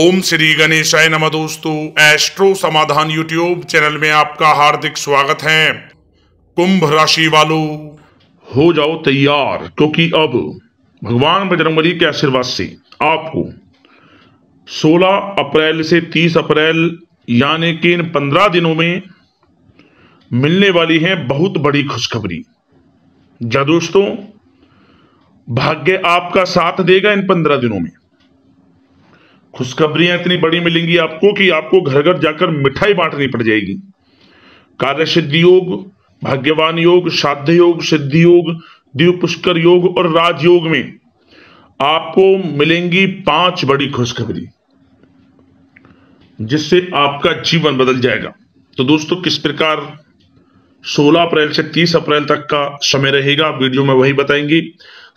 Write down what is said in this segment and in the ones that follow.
ओम श्री गणेशाय नमः दोस्तों एस्ट्रो समाधान यूट्यूब चैनल में आपका हार्दिक स्वागत है कुंभ राशि वालों हो जाओ तैयार क्योंकि अब भगवान बजरंगबली के आशीर्वाद से आपको 16 अप्रैल से 30 अप्रैल यानी कि इन 15 दिनों में मिलने वाली है बहुत बड़ी खुशखबरी जा दोस्तों भाग्य आपका साथ देगा इन पंद्रह दिनों में खुशखबरियां इतनी बड़ी मिलेंगी आपको कि आपको घर घर जाकर मिठाई बांटनी पड़ जाएगी कार्य सिद्धि योग भाग्यवान योग साध्य योग सिद्धि योग दीव पुष्कर योग और राजयोग में आपको मिलेंगी पांच बड़ी खुशखबरी जिससे आपका जीवन बदल जाएगा तो दोस्तों किस प्रकार 16 अप्रैल से 30 अप्रैल तक का समय रहेगा वीडियो में वही बताएंगे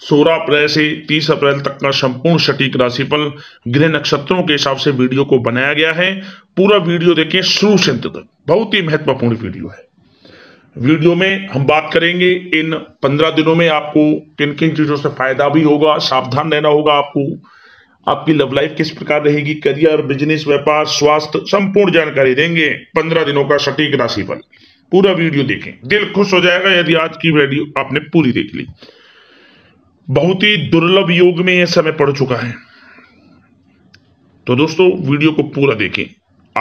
सोलह अप्रैल से तीस अप्रैल तक का संपूर्ण सटीक राशिफल गृह नक्षत्रों के हिसाब से वीडियो को बनाया गया है पूरा वीडियो देखें शुरू से अंत तक बहुत ही महत्वपूर्ण वीडियो है वीडियो में हम बात करेंगे इन पंद्रह दिनों में आपको किन किन चीजों से फायदा भी होगा सावधान रहना होगा आपको आपकी लव लाइफ किस प्रकार रहेगी करियर बिजनेस व्यापार स्वास्थ्य संपूर्ण जानकारी देंगे पंद्रह दिनों का सटीक राशिफल पूरा वीडियो देखें दिल खुश हो जाएगा यदि आज की वीडियो आपने पूरी देख ली बहुत ही दुर्लभ योग में यह समय पड़ चुका है तो दोस्तों वीडियो को पूरा देखें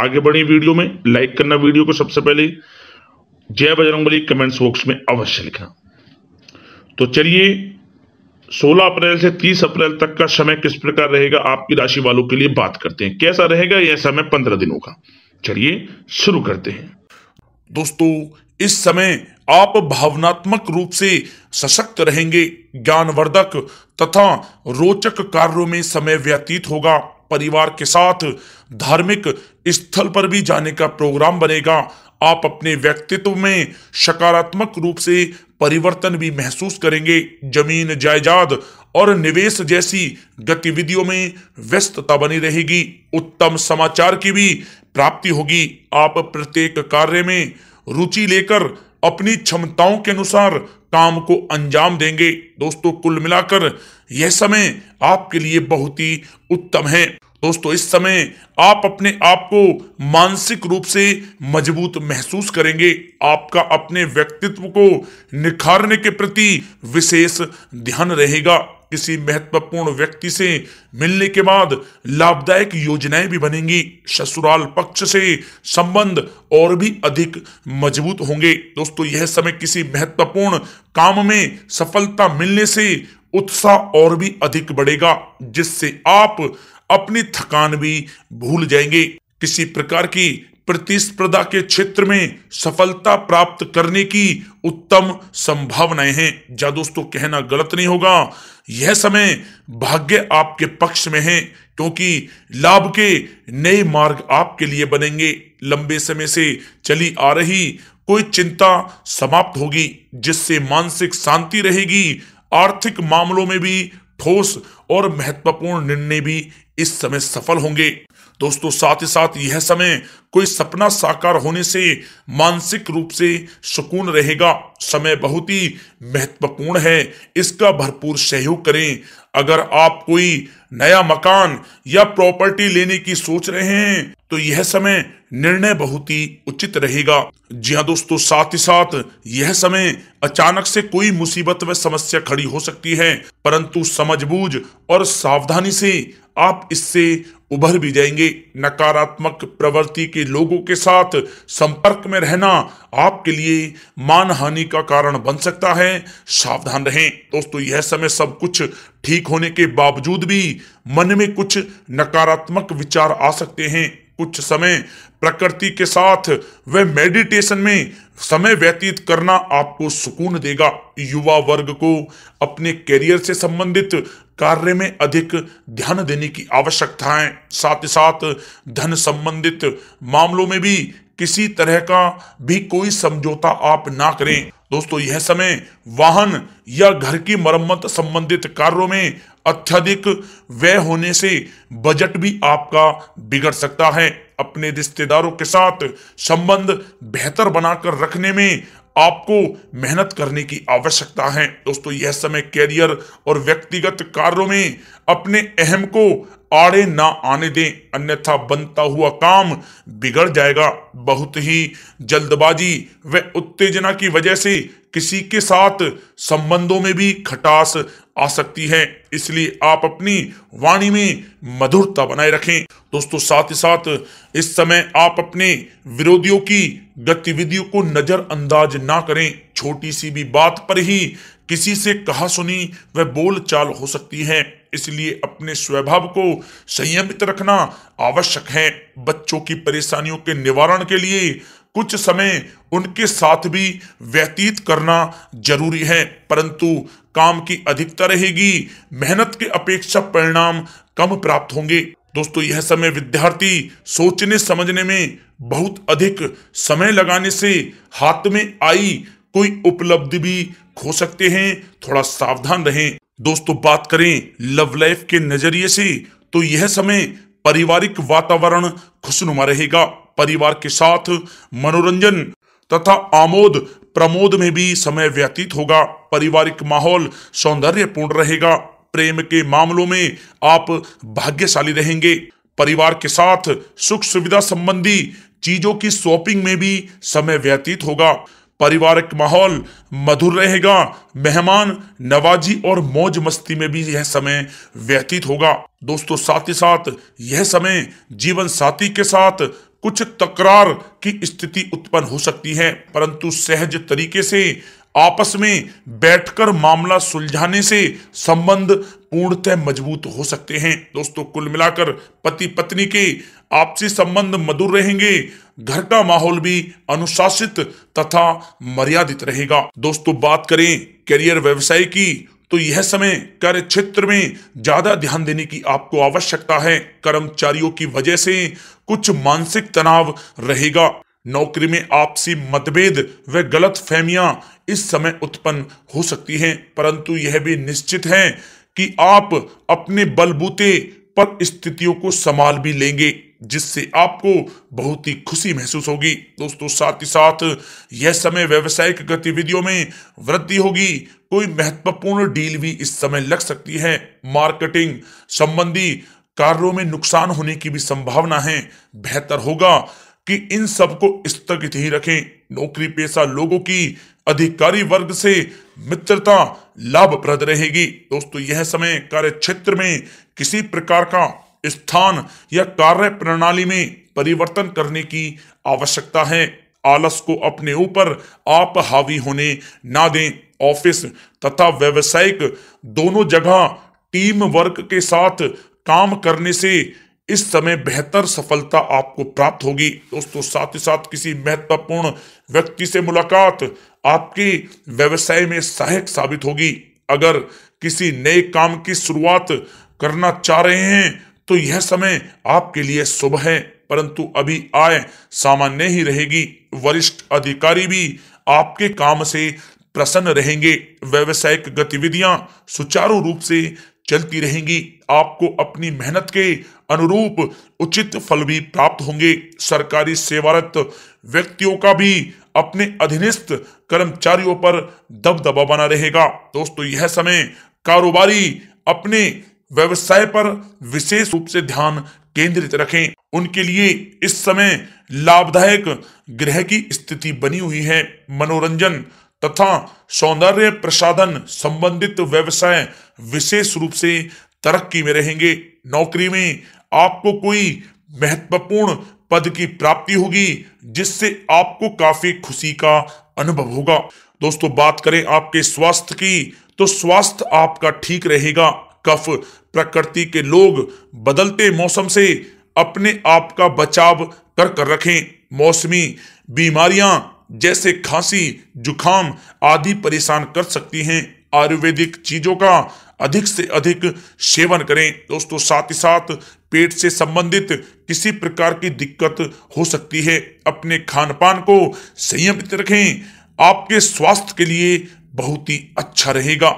आगे बढ़े वीडियो में लाइक करना वीडियो को सबसे पहले जय बजरंगबली कमेंट्स बॉक्स में अवश्य लिखना तो चलिए 16 अप्रैल से 30 अप्रैल तक का समय किस प्रकार रहेगा आपकी राशि वालों के लिए बात करते हैं कैसा रहेगा यह समय 15 दिनों का चलिए शुरू करते हैं दोस्तों इस समय आप भावनात्मक रूप से सशक्त रहेंगे ज्ञानवर्धक तथा रोचक कार्यों में समय व्यतीत होगा परिवार के साथ धार्मिक स्थल पर भी जाने का प्रोग्राम बनेगा आप अपने व्यक्तित्व में सकारात्मक रूप से परिवर्तन भी महसूस करेंगे जमीन जायदाद और निवेश जैसी गतिविधियों में व्यस्तता बनी रहेगी उत्तम समाचार की भी प्राप्ति होगी आप प्रत्येक कार्य में रुचि लेकर अपनी क्षमताओं के अनुसार काम को अंजाम देंगे दोस्तों कुल मिलाकर यह समय आपके लिए बहुत ही उत्तम है दोस्तों इस समय आप अपने आप को मानसिक रूप से मजबूत महसूस करेंगे आपका अपने व्यक्तित्व को निखारने के प्रति विशेष ध्यान रहेगा किसी महत्वपूर्ण व्यक्ति से मिलने के बाद लाभदायक योजनाएं भी बनेंगी ससुराल पक्ष से संबंध और भी अधिक मजबूत होंगे दोस्तों यह समय किसी महत्वपूर्ण काम में सफलता मिलने से उत्साह और भी अधिक बढ़ेगा जिससे आप अपनी थकान भी भूल जाएंगे किसी प्रकार की प्रतिस्पर्धा के क्षेत्र में सफलता प्राप्त करने की उत्तम संभावनाएं हैं जा दोस्तों कहना गलत नहीं होगा यह समय भाग्य आपके पक्ष में है क्योंकि लाभ के नए मार्ग आपके लिए बनेंगे लंबे समय से चली आ रही कोई चिंता समाप्त होगी जिससे मानसिक शांति रहेगी आर्थिक मामलों में भी ठोस और महत्वपूर्ण निर्णय भी इस समय सफल होंगे दोस्तों साथ ही साथ यह समय कोई सपना साकार होने से मानसिक रूप से सुकून रहेगा समय बहुत ही महत्वपूर्ण है इसका भरपूर सहयोग करें अगर आप कोई नया मकान या प्रॉपर्टी लेने की सोच रहे हैं तो यह समय निर्णय बहुत ही उचित रहेगा जी हाँ दोस्तों साथ ही साथ यह समय अचानक से कोई मुसीबत व समस्या खड़ी हो सकती है परंतु समझबूझ और सावधानी से आप इससे उभर भी जाएंगे नकारात्मक प्रवृत्ति के लोगों के साथ संपर्क में रहना आपके लिए मान हानि का कारण बन सकता है सावधान रहें दोस्तों यह समय सब कुछ ठीक होने के बावजूद भी मन में कुछ नकारात्मक विचार आ सकते हैं कुछ समय प्रकृति के साथ व मेडिटेशन में समय व्यतीत करना आपको सुकून देगा युवा वर्ग को अपने करियर से संबंधित कार्य में अधिक ध्यान देने की आवश्यकता है साथ ही साथ धन संबंधित मामलों में भी किसी तरह का भी कोई समझौता आप ना करें दोस्तों यह समय वाहन या घर की मरम्मत संबंधित कार्यों में अत्यधिक व्यय होने से बजट भी आपका बिगड़ सकता है अपने रिश्तेदारों के साथ संबंध बेहतर बनाकर रखने में आपको मेहनत करने की आवश्यकता है दोस्तों यह समय कैरियर और व्यक्तिगत कार्यों में अपने अहम को आड़े ना आने दें अन्यथा बनता हुआ काम बिगड़ जाएगा बहुत ही जल्दबाजी व उत्तेजना की वजह से किसी के साथ संबंधों में भी खटास आ सकती है इसलिए आप अपनी वाणी में मधुरता बनाए रखें दोस्तों साथ ही साथ इस समय आप अपने विरोधियों की गतिविधियों को नजरअंदाज ना करें छोटी सी भी बात पर ही किसी से कहा सुनी वह बोल चाल हो सकती है इसलिए अपने स्वभाव को संयमित रखना आवश्यक है बच्चों की परेशानियों के निवारण के लिए कुछ समय उनके साथ भी व्यतीत करना जरूरी है परंतु काम की अधिकता रहेगी मेहनत के अपेक्षा परिणाम कम प्राप्त होंगे दोस्तों यह समय विद्यार्थी सोचने समझने में बहुत अधिक समय लगाने से हाथ में आई कोई उपलब्धि भी खो सकते हैं थोड़ा सावधान रहें दोस्तों बात करें लव लाइफ के नजरिए से तो यह समय पारिवारिक वातावरण खुशनुमा रहेगा परिवार के साथ मनोरंजन तथा आमोद प्रमोद में भी समय व्यतीत होगा पारिवारिक माहौल सौंदर्यपूर्ण रहेगा प्रेम के मामलों में आप भाग्यशाली रहेंगे परिवार के साथ सुख सुविधा संबंधी चीजों की शॉपिंग में भी समय व्यतीत होगा पारिवारिक माहौल मधुर रहेगा मेहमान नवाजी और मौज मस्ती में भी यह समय व्यतीत होगा दोस्तों साथ ही साथ यह समय जीवन साथी के साथ कुछ तकरार की स्थिति उत्पन्न हो सकती है परंतु सहज तरीके से आपस में बैठकर मामला सुलझाने से संबंध पूर्णतः मजबूत हो सकते हैं दोस्तों कुल मिलाकर पति पत्नी के आपसी संबंध मधुर रहेंगे घर का माहौल भी अनुशासित तथा मर्यादित रहेगा दोस्तों बात करें करियर व्यवसाय की तो यह समय कार्य क्षेत्र में ज्यादा ध्यान देने की आपको आवश्यकता है कर्मचारियों की वजह से कुछ मानसिक तनाव रहेगा नौकरी में आपसी मतभेद व गलत फहमिया इस समय उत्पन्न हो सकती हैं परंतु यह भी निश्चित है कि आप अपने बलबूते पर स्थितियों को संभाल भी लेंगे जिससे आपको बहुत ही खुशी महसूस होगी दोस्तों साथ ही साथ यह समय व्यवसायिक गतिविधियों में वृद्धि होगी कोई महत्वपूर्ण डील भी इस समय लग सकती है मार्केटिंग संबंधी कार्यों में नुकसान होने की भी संभावना है बेहतर होगा कि इन सबको स्थगित ही रखें नौकरी पेशा लोगों की अधिकारी वर्ग से मित्रता लाभप्रद रहेगी दोस्तों यह समय कार्य क्षेत्र में किसी प्रकार का स्थान या कार्य प्रणाली में परिवर्तन करने की आवश्यकता है आलस को अपने ऊपर आप हावी होने ना दें ऑफिस तथा व्यवसायिक दोनों जगह टीम वर्क के साथ काम करने से इस समय बेहतर सफलता आपको प्राप्त होगी दोस्तों साथ ही साथ किसी महत्वपूर्ण व्यक्ति से मुलाकात आपके व्यवसाय में सहायक साबित होगी अगर किसी नए काम की शुरुआत करना चाह रहे हैं तो यह समय आपके लिए शुभ है परंतु अभी आय सामान्य ही रहेगी वरिष्ठ अधिकारी भी आपके काम से प्रसन्न रहेंगे व्यवसायिक गतिविधियां सुचारू रूप से चलती रहेंगी आपको अपनी मेहनत के अनुरूप उचित फल भी प्राप्त होंगे सरकारी सेवारत व्यक्तियों का भी अपने अधीनस्थ कर्मचारियों पर दबदबा बना रहेगा दोस्तों यह समय कारोबारी अपने व्यवसाय पर विशेष रूप से ध्यान केंद्रित रखें उनके लिए इस समय लाभदायक ग्रह की स्थिति बनी हुई है मनोरंजन तथा सौंदर्य प्रसाधन संबंधित व्यवसाय विशेष रूप से तरक्की में रहेंगे नौकरी में आपको कोई महत्वपूर्ण पद की प्राप्ति होगी जिससे आपको काफी खुशी का अनुभव होगा दोस्तों बात करें आपके स्वास्थ्य की तो स्वास्थ्य आपका ठीक रहेगा कफ प्रकृति के लोग बदलते मौसम से अपने आप का बचाव कर कर रखें मौसमी बीमारियां जैसे खांसी जुखाम आदि परेशान कर सकती हैं आयुर्वेदिक चीजों का अधिक से अधिक सेवन करें दोस्तों साथ ही साथ पेट से संबंधित किसी प्रकार की दिक्कत हो सकती है अपने खान पान को संयमित रखें आपके स्वास्थ्य के लिए बहुत ही अच्छा रहेगा